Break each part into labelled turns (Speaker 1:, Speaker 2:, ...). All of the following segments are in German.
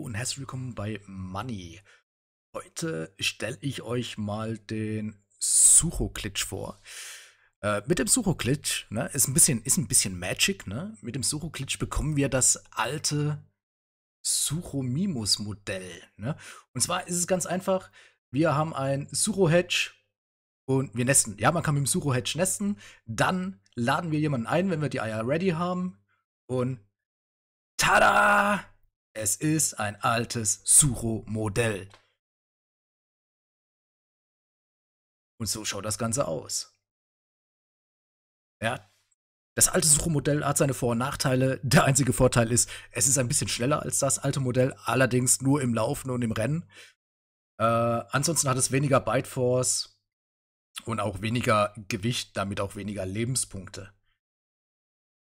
Speaker 1: und herzlich willkommen bei Money. Heute stelle ich euch mal den Sucho-Glitch vor. Äh, mit dem Sucho-Glitch ne, ist, ein bisschen, ist ein bisschen Magic. Ne? Mit dem Sucho-Glitch bekommen wir das alte Sucho-Mimus-Modell. Ne? Und zwar ist es ganz einfach. Wir haben ein Sucho-Hedge und wir nesten. Ja, man kann mit dem Sucho-Hedge nesten. Dann laden wir jemanden ein, wenn wir die Eier ready haben. Und tada! Es ist ein altes Suro-Modell.
Speaker 2: Und so schaut das Ganze aus.
Speaker 1: Ja, das alte Suchmodell hat seine Vor- und Nachteile. Der einzige Vorteil ist, es ist ein bisschen schneller als das alte Modell, allerdings nur im Laufen und im Rennen. Äh, ansonsten hat es weniger Bite Force und auch weniger Gewicht, damit auch weniger Lebenspunkte.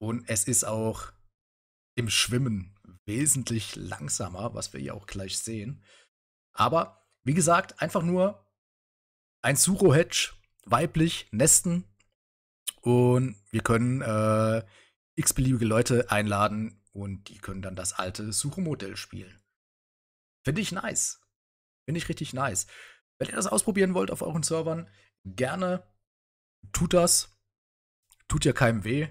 Speaker 1: Und es ist auch im Schwimmen wesentlich langsamer, was wir ja auch gleich sehen. Aber wie gesagt, einfach nur ein Suro-Hedge, weiblich, nesten. Und wir können äh, x-beliebige Leute einladen und die können dann das alte Suchmodell spielen. Finde ich nice. Finde ich richtig nice. Wenn ihr das ausprobieren wollt auf euren Servern, gerne tut das. Tut ja keinem weh.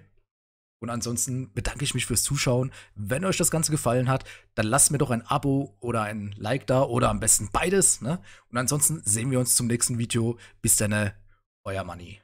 Speaker 1: Und ansonsten bedanke ich mich fürs Zuschauen. Wenn euch das Ganze gefallen hat, dann lasst mir doch ein Abo oder ein Like da oder am besten beides. Ne? Und ansonsten sehen wir uns zum nächsten Video. Bis dann, euer Manni.